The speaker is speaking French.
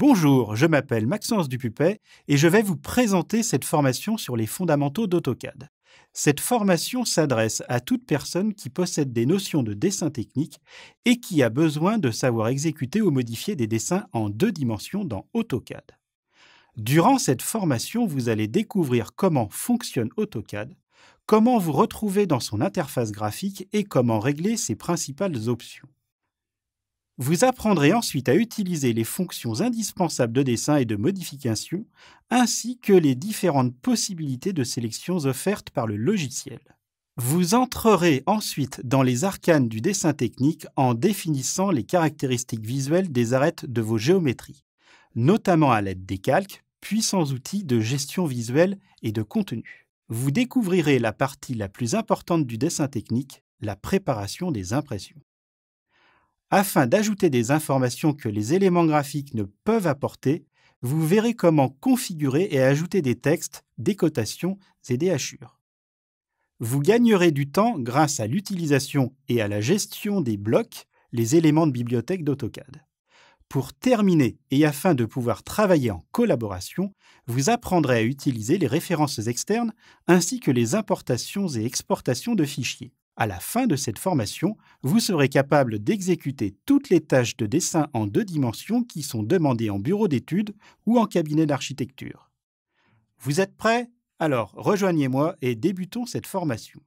Bonjour, je m'appelle Maxence Dupupet et je vais vous présenter cette formation sur les fondamentaux d'AutoCAD. Cette formation s'adresse à toute personne qui possède des notions de dessin technique et qui a besoin de savoir exécuter ou modifier des dessins en deux dimensions dans AutoCAD. Durant cette formation, vous allez découvrir comment fonctionne AutoCAD, comment vous retrouver dans son interface graphique et comment régler ses principales options. Vous apprendrez ensuite à utiliser les fonctions indispensables de dessin et de modification, ainsi que les différentes possibilités de sélection offertes par le logiciel. Vous entrerez ensuite dans les arcanes du dessin technique en définissant les caractéristiques visuelles des arêtes de vos géométries, notamment à l'aide des calques, puissants outils de gestion visuelle et de contenu. Vous découvrirez la partie la plus importante du dessin technique, la préparation des impressions. Afin d'ajouter des informations que les éléments graphiques ne peuvent apporter, vous verrez comment configurer et ajouter des textes, des cotations et des hachures. Vous gagnerez du temps grâce à l'utilisation et à la gestion des blocs, les éléments de bibliothèque d'AutoCAD. Pour terminer et afin de pouvoir travailler en collaboration, vous apprendrez à utiliser les références externes ainsi que les importations et exportations de fichiers. À la fin de cette formation, vous serez capable d'exécuter toutes les tâches de dessin en deux dimensions qui sont demandées en bureau d'études ou en cabinet d'architecture. Vous êtes prêts Alors rejoignez-moi et débutons cette formation.